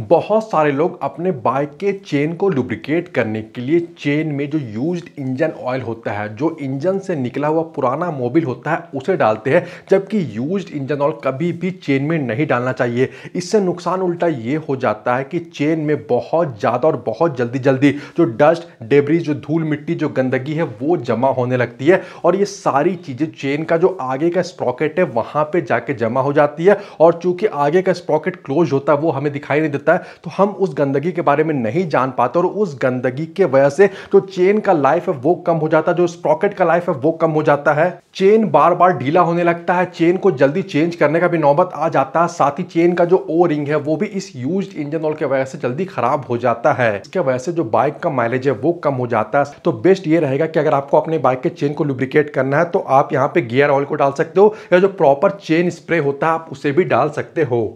बहुत सारे लोग अपने बाइक के चेन को लुब्रिकेट करने के लिए चेन में जो यूज्ड इंजन ऑयल होता है जो इंजन से निकला हुआ पुराना मोबिल होता है उसे डालते हैं जबकि यूज्ड इंजन ऑयल कभी भी चेन में नहीं डालना चाहिए इससे नुकसान उल्टा ये हो जाता है कि चेन में बहुत ज़्यादा और बहुत जल्दी जल्दी जो डस्ट डेबरी जो धूल मिट्टी जो गंदगी है वो जमा होने लगती है और ये सारी चीज़ें चेन का जो आगे का स्प्रॉकेट है वहाँ पर जाके जमा हो जाती है और चूँकि आगे का स्प्रॉकेट क्लोज होता है वो हमें दिखाई नहीं देता मिलता है तो हम उस गंदगी के बारे में नहीं जान पाते और उस गंदगी के वजह से जो चेन का लाइफ है वो कम हो जाता है जो स्प्रॉकेट का लाइफ है वो कम हो जाता है चेन बार बार ढीला होने लगता है चेन को जल्दी चेंज करने का भी नौबत आ जाता है साथ ही चेन का जो ओ रिंग है वो भी इस यूज इंजन ऑयल के वजह से जल्दी खराब हो जाता है इसके वजह से जो बाइक का माइलेज है वो कम हो जाता है तो बेस्ट ये रहेगा कि अगर आपको अपने बाइक के चेन को लुब्रिकेट करना है तो आप यहाँ पे गियर ऑयल को डाल सकते हो या जो प्रॉपर चेन स्प्रे होता है आप उसे भी डाल सकते हो